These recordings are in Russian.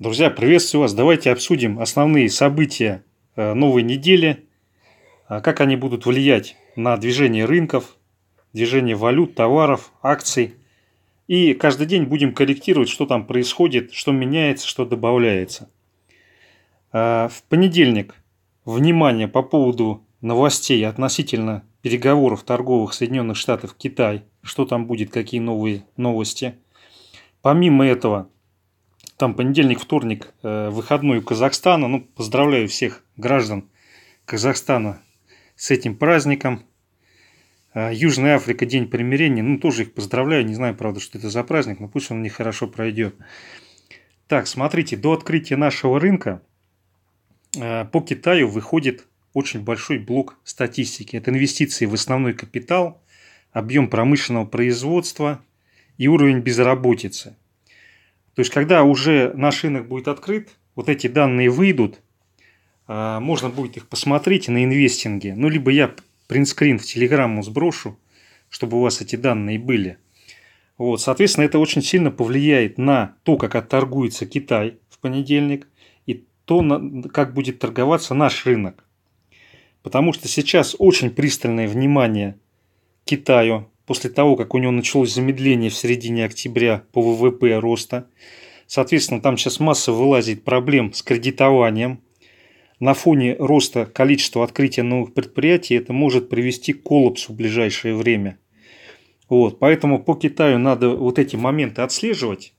Друзья, приветствую вас. Давайте обсудим основные события э, новой недели, а как они будут влиять на движение рынков, движение валют, товаров, акций. И каждый день будем корректировать, что там происходит, что меняется, что добавляется. Э, в понедельник, внимание по поводу новостей относительно переговоров торговых Соединенных Штатов Китай, что там будет, какие новые новости. Помимо этого, там понедельник, вторник, э, выходной у Казахстана. Ну, поздравляю всех граждан Казахстана с этим праздником. А, Южная Африка, День примирения. Ну, тоже их поздравляю. Не знаю, правда, что это за праздник, но пусть он у хорошо пройдет. Так, смотрите, до открытия нашего рынка э, по Китаю выходит очень большой блок статистики. Это инвестиции в основной капитал, объем промышленного производства и уровень безработицы. То есть, когда уже наш рынок будет открыт, вот эти данные выйдут, а, можно будет их посмотреть на инвестинге. Ну, либо я принтскрин в Телеграмму сброшу, чтобы у вас эти данные были. Вот, соответственно, это очень сильно повлияет на то, как отторгуется Китай в понедельник, и то, как будет торговаться наш рынок. Потому что сейчас очень пристальное внимание Китаю после того, как у него началось замедление в середине октября по ВВП роста. Соответственно, там сейчас масса вылазит проблем с кредитованием. На фоне роста количества открытия новых предприятий это может привести к коллапсу в ближайшее время. Вот, поэтому по Китаю надо вот эти моменты отслеживать.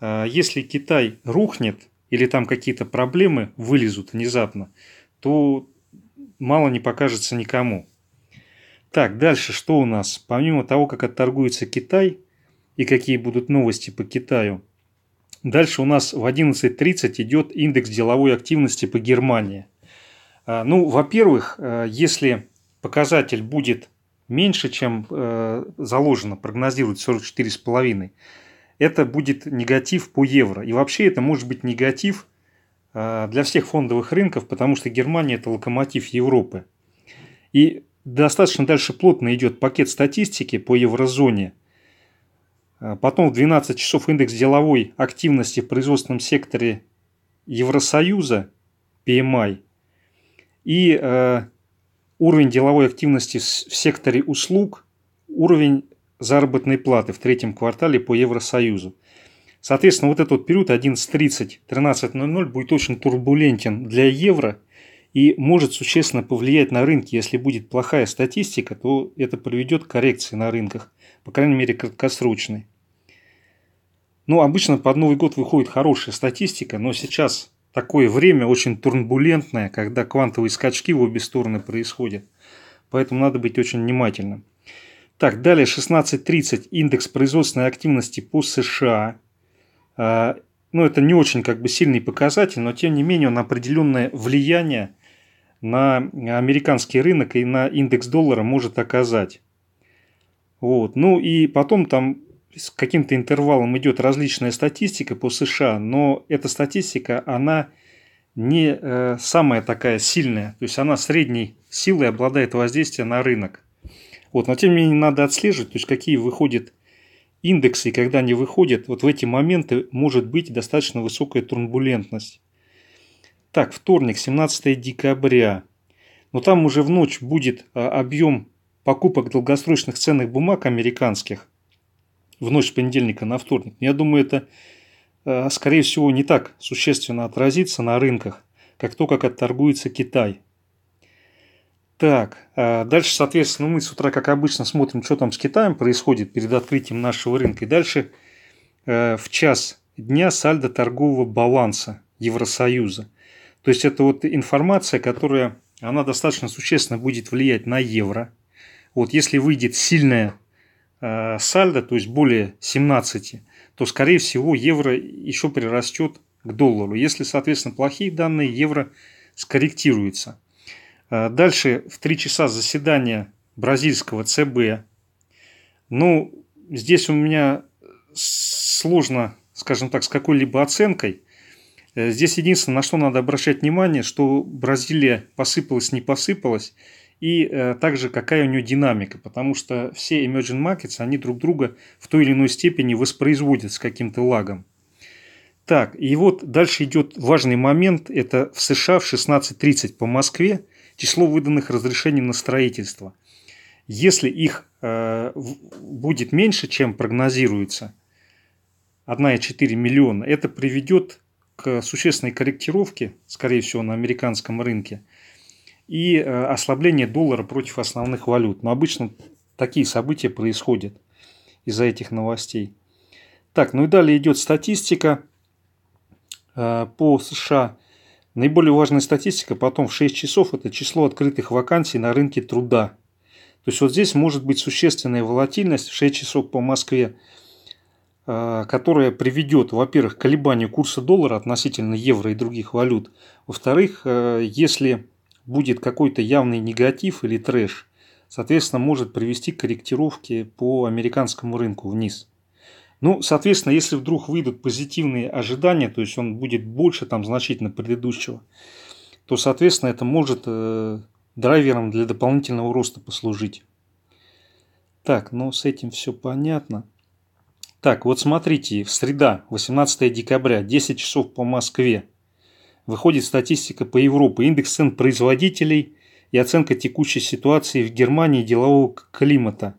А, если Китай рухнет или там какие-то проблемы вылезут внезапно, то мало не покажется никому. Так, дальше что у нас? Помимо того, как отторгуется Китай и какие будут новости по Китаю, дальше у нас в 11.30 идет индекс деловой активности по Германии. А, ну, во-первых, э, если показатель будет меньше, чем э, заложено, прогнозирует 44,5, это будет негатив по евро. И вообще это может быть негатив э, для всех фондовых рынков, потому что Германия – это локомотив Европы. И достаточно дальше плотно идет пакет статистики по еврозоне. А потом в 12 часов индекс деловой активности в производственном секторе Евросоюза, PMI, и э, уровень деловой активности в секторе услуг, уровень заработной платы в третьем квартале по Евросоюзу. Соответственно, вот этот период 11.30-13.00 будет очень турбулентен для евро – и может существенно повлиять на рынки. Если будет плохая статистика, то это приведет к коррекции на рынках, по крайней мере краткосрочной. Ну, обычно под Новый год выходит хорошая статистика, но сейчас такое время очень турбулентное, когда квантовые скачки в обе стороны происходят. Поэтому надо быть очень внимательным. Так, далее 16.30 индекс производственной активности по США. А, ну, это не очень как бы сильный показатель, но тем не менее он определенное влияние на американский рынок и на индекс доллара может оказать. Вот. Ну и потом там с каким-то интервалом идет различная статистика по США, но эта статистика, она не э, самая такая сильная, то есть она средней силой обладает воздействие на рынок. Вот, но тем не менее надо отслеживать, то есть какие выходят индексы, и когда они выходят, вот в эти моменты может быть достаточно высокая турбулентность. Так, вторник, 17 декабря. Но там уже в ночь будет а, объем покупок долгосрочных ценных бумаг американских в ночь с понедельника на вторник. Я думаю, это, а, скорее всего, не так существенно отразится на рынках, как то, как отторгуется Китай. Так, а, дальше, соответственно, мы с утра, как обычно, смотрим, что там с Китаем происходит перед открытием нашего рынка. И дальше в час дня сальдо торгового баланса Евросоюза – то есть это вот информация, которая, она достаточно существенно будет влиять на евро. Вот если выйдет сильная э, сальдо, то есть более 17, то, скорее всего, евро еще прирастет к доллару. Если, соответственно, плохие данные, евро скорректируется. Э, дальше в 3 часа заседания бразильского ЦБ. Ну, здесь у меня сложно, скажем так, с какой-либо оценкой, Э, здесь единственное, на что надо обращать внимание, что Бразилия посыпалась, не посыпалась, и э, также какая у нее динамика, потому что все emerging markets, они друг друга в той или иной степени воспроизводят с каким-то лагом. Так, и вот дальше идет важный момент, это в США в 16.30 по Москве число выданных разрешений на строительство. Если их э, будет меньше, чем прогнозируется, 1,4 миллиона, это приведет к существенной корректировке, скорее всего, на американском рынке, и э, ослабление доллара против основных валют. Но обычно такие события происходят из-за этих новостей. Так, ну и далее идет статистика э, по США. Наиболее важная статистика потом в 6 часов – это число открытых вакансий на рынке труда. То есть вот здесь может быть существенная волатильность в 6 часов по Москве – Э, которая приведет, во-первых, к колебанию курса доллара относительно евро и других валют. Во-вторых, э, если будет какой-то явный негатив или трэш, соответственно, может привести к корректировке по американскому рынку вниз. Ну, соответственно, если вдруг выйдут позитивные ожидания, то есть он будет больше там значительно предыдущего, то, соответственно, это может э, драйвером для дополнительного роста послужить. Так, ну с этим все понятно. Так, вот смотрите, в среда, 18 декабря, 10 часов по Москве. Выходит статистика по Европе, индекс цен производителей и оценка текущей ситуации в Германии делового климата.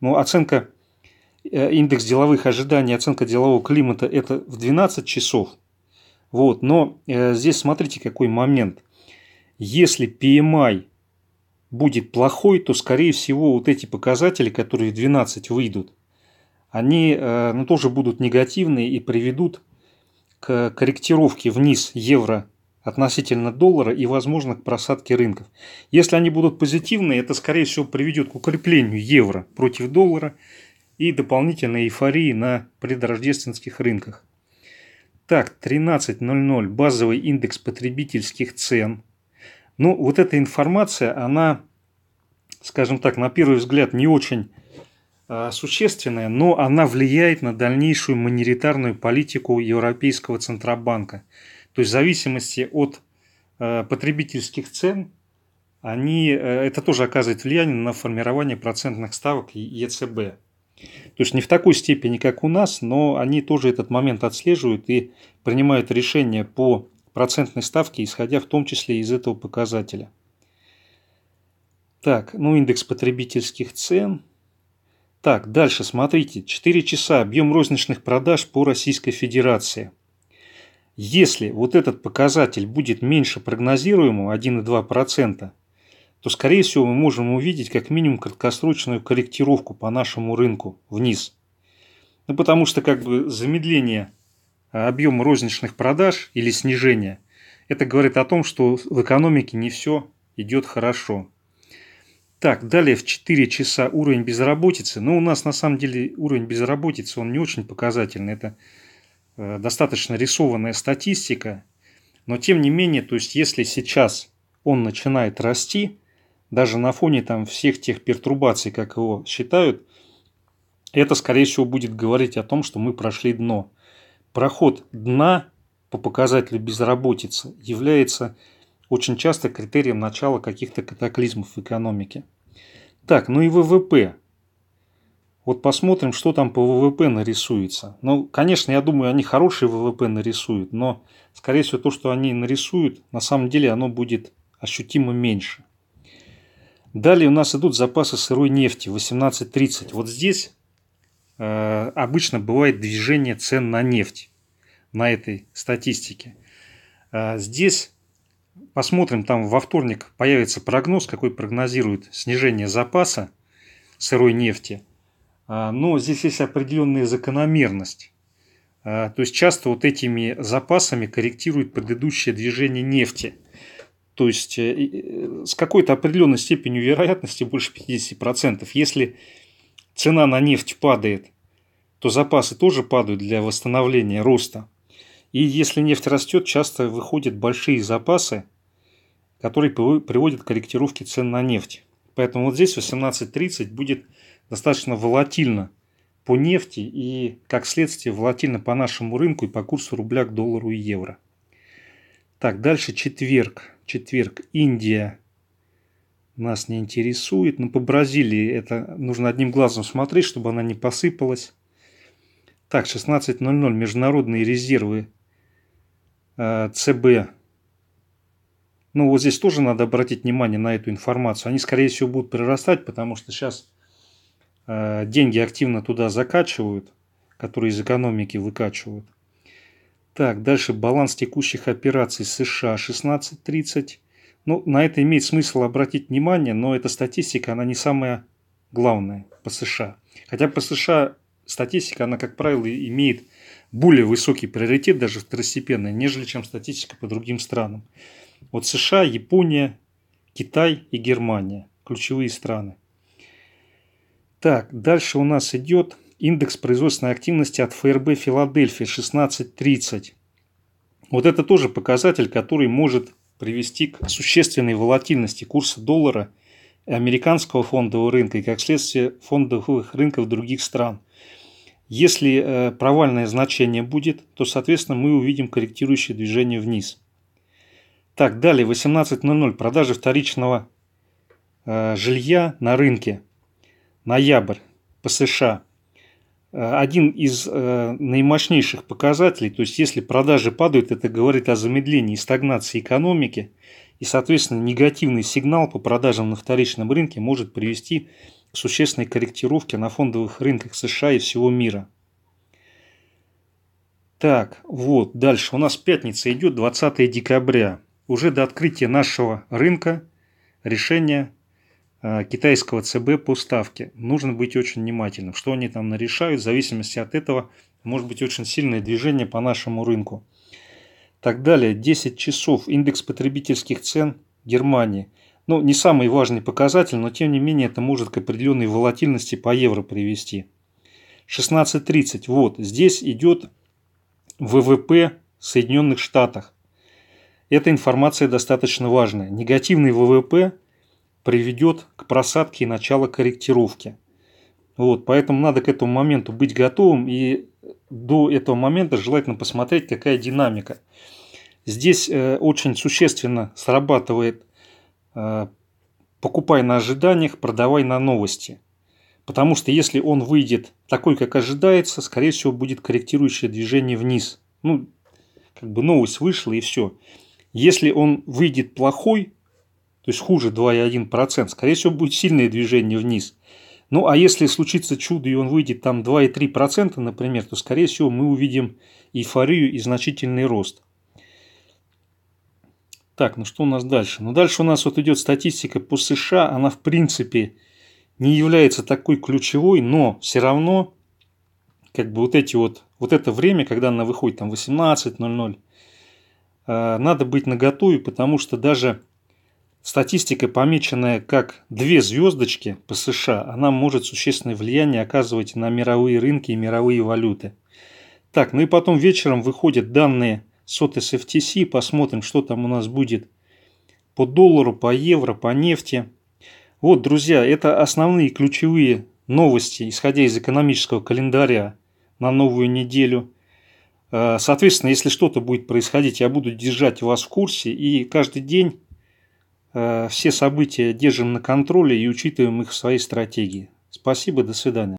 Но ну, оценка, э, индекс деловых ожиданий, оценка делового климата – это в 12 часов. Вот, но э, здесь смотрите, какой момент. Если PMI будет плохой, то, скорее всего, вот эти показатели, которые в 12 выйдут, они э, ну, тоже будут негативные и приведут к корректировке вниз евро относительно доллара и, возможно, к просадке рынков. Если они будут позитивные, это, скорее всего, приведет к укреплению евро против доллара и дополнительной эйфории на предрождественских рынках. Так, 13.00 базовый индекс потребительских цен. Ну, вот эта информация, она, скажем так, на первый взгляд не очень Э, существенная, но она влияет на дальнейшую монетарную политику Европейского Центробанка. То есть в зависимости от э, потребительских цен, они, э, это тоже оказывает влияние на формирование процентных ставок ЕЦБ. То есть не в такой степени, как у нас, но они тоже этот момент отслеживают и принимают решения по процентной ставке, исходя в том числе из этого показателя. Так, ну индекс потребительских цен – так, дальше смотрите. 4 часа объем розничных продаж по Российской Федерации. Если вот этот показатель будет меньше прогнозируемого 1,2%, то, скорее всего, мы можем увидеть как минимум краткосрочную корректировку по нашему рынку вниз. Ну, потому что как бы замедление а, объема розничных продаж или снижение, это говорит о том, что в экономике не все идет хорошо. Так, далее в 4 часа уровень безработицы. Но ну, у нас на самом деле уровень безработицы, он не очень показательный. Это э, достаточно рисованная статистика. Но тем не менее, то есть если сейчас он начинает расти, даже на фоне там всех тех пертурбаций, как его считают, это, скорее всего, будет говорить о том, что мы прошли дно. Проход дна по показателю безработицы является очень часто критерием начала каких-то катаклизмов в экономике. Так, ну и ВВП. Вот посмотрим, что там по ВВП нарисуется. Ну, конечно, я думаю, они хорошие ВВП нарисуют, но, скорее всего, то, что они нарисуют, на самом деле оно будет ощутимо меньше. Далее у нас идут запасы сырой нефти 18.30. Вот здесь э, обычно бывает движение цен на нефть на этой статистике. Э, здесь Посмотрим, там во вторник появится прогноз, какой прогнозирует снижение запаса сырой нефти. А, но здесь есть определенная закономерность. А, то есть часто вот этими запасами корректирует предыдущее движение нефти. То есть э, э, с какой-то определенной степенью вероятности, больше 50%, если цена на нефть падает, то запасы тоже падают для восстановления роста. И если нефть растет, часто выходят большие запасы, которые приводят к корректировке цен на нефть. Поэтому вот здесь 18.30 будет достаточно волатильно по нефти и, как следствие, волатильно по нашему рынку и по курсу рубля к доллару и евро. Так, дальше четверг. Четверг. Индия нас не интересует. Но ну, по Бразилии это нужно одним глазом смотреть, чтобы она не посыпалась. Так, 16.00. Международные резервы Э, ЦБ. Ну вот здесь тоже надо обратить внимание на эту информацию. Они, скорее всего, будут прирастать, потому что сейчас э, деньги активно туда закачивают, которые из экономики выкачивают. Так, дальше баланс текущих операций США 16.30. Ну, на это имеет смысл обратить внимание, но эта статистика, она не самая главная по США. Хотя по США статистика, она, как правило, имеет более высокий приоритет, даже второстепенный, нежели чем статистика по другим странам. Вот США, Япония, Китай и Германия – ключевые страны. Так, дальше у нас идет индекс производственной активности от ФРБ Филадельфия 1630. Вот это тоже показатель, который может привести к существенной волатильности курса доллара американского фондового рынка и, как следствие, фондовых рынков других стран – если э, провальное значение будет, то, соответственно, мы увидим корректирующее движение вниз. Так, далее 18.00. Продажи вторичного э, жилья на рынке. Ноябрь по США. Э, один из наимощнейших показателей, то есть если продажи падают, это говорит о замедлении и стагнации экономики, и, соответственно, негативный сигнал по продажам на вторичном рынке может привести существенной корректировки на фондовых рынках США и всего мира. Так, вот, дальше. У нас пятница идет 20 декабря. Уже до открытия нашего рынка решение а, китайского ЦБ по ставке. Нужно быть очень внимательным. Что они там нарешают, в зависимости от этого может быть очень сильное движение по нашему рынку. Так далее, 10 часов индекс потребительских цен Германии – ну, не самый важный показатель, но тем не менее это может к определенной волатильности по евро привести. 16.30, вот, здесь идет ВВП в Соединенных Штатах. Эта информация достаточно важная. Негативный ВВП приведет к просадке и начала корректировки. Вот, поэтому надо к этому моменту быть готовым и до этого момента желательно посмотреть, какая динамика. Здесь э, очень существенно срабатывает Э, покупай на ожиданиях, продавай на новости. Потому что если он выйдет такой, как ожидается, скорее всего, будет корректирующее движение вниз. Ну, как бы новость вышла и все. Если он выйдет плохой, то есть хуже 2,1%, скорее всего, будет сильное движение вниз. Ну, а если случится чудо, и он выйдет там 2,3%, например, то, скорее всего, мы увидим эйфорию и значительный рост. Так, ну что у нас дальше? Ну дальше у нас вот идет статистика по США, она в принципе не является такой ключевой, но все равно как бы вот эти вот, вот это время, когда она выходит там 18.00, э, надо быть наготове, потому что даже статистика, помеченная как две звездочки по США, она может существенное влияние оказывать на мировые рынки и мировые валюты. Так, ну и потом вечером выходят данные сот SFTC, посмотрим, что там у нас будет по доллару, по евро, по нефти. Вот, друзья, это основные ключевые новости, исходя из экономического календаря на новую неделю. Э, соответственно, если что-то будет происходить, я буду держать вас в курсе. И каждый день э, все события держим на контроле и учитываем их в своей стратегии. Спасибо, до свидания.